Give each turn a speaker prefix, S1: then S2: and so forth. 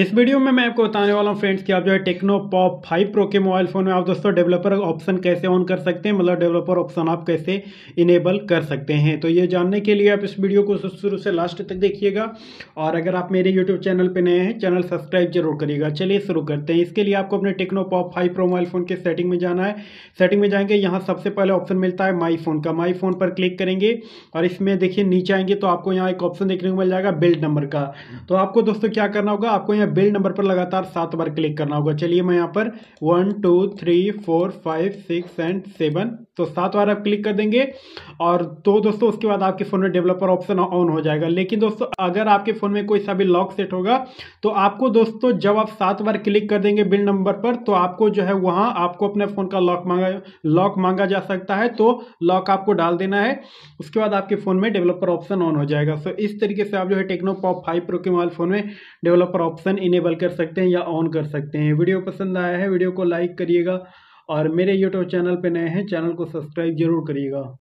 S1: इस वीडियो में मैं आपको बताने वाला हूँ फ्रेंड्स कि आप जो है टेक्नो पॉप फाइव प्रो के मोबाइल फ़ोन में आप दोस्तों डेवलपर ऑप्शन कैसे ऑन कर सकते हैं मतलब डेवलपर ऑप्शन आप कैसे इनेबल कर सकते हैं तो ये जानने के लिए आप इस वीडियो को शुरू से लास्ट तक देखिएगा और अगर आप मेरे यूट्यूब चैनल पर नए हैं चैनल सब्सक्राइब जरूर करिएगा चलिए शुरू करते हैं इसके लिए आपको अपने Tecno Pop five Pro mobile phone के सेटिंग में जाना है सेटिंग में जाएंगे यहाँ सबसे पहले ऑप्शन मिलता है माई फ़ोन का माई फ़ोन पर क्लिक करेंगे और इसमें देखिए नीचे आएंगे तो आपको यहाँ एक ऑप्शन देखने को मिल जाएगा बिल्ड नंबर का तो आपको दोस्तों क्या करना होगा आपको यहाँ हमें बिल नंबर पर लगातार सात बार क्लिक करना होगा चलिए मैं यहाँ पर one two three four five six and seven तो सात बार आप क्लिक कर देंगे और तो दोस्तों उसके बाद आपके फ़ोन में डेवलपर ऑप्शन ऑन हो जाएगा लेकिन दोस्तों अगर आपके फ़ोन में कोई सा भी लॉक सेट होगा तो आपको दोस्तों जब आप सात बार क्लिक कर देंगे बिल नंबर पर तो आपको जो है वहां आपको अपने फ़ोन का लॉक मांगा लॉक मांगा जा सकता है तो लॉक आपको डाल देना है उसके बाद आपके फ़ोन में डेवलपर ऑप्शन ऑन हो जाएगा सो इस तरीके से आप जो है टेक्नो पॉप फाइव प्रो के मोबाइल फ़ोन में डेवलपर ऑप्शन ऑप्शन इनेबल कर सकते हैं या ऑन कर सकते हैं वीडियो पसंद आया है वीडियो को लाइक करिएगा और मेरे यूट्यूब चैनल पर नए हैं चैनल को सब्सक्राइब जरूर करिएगा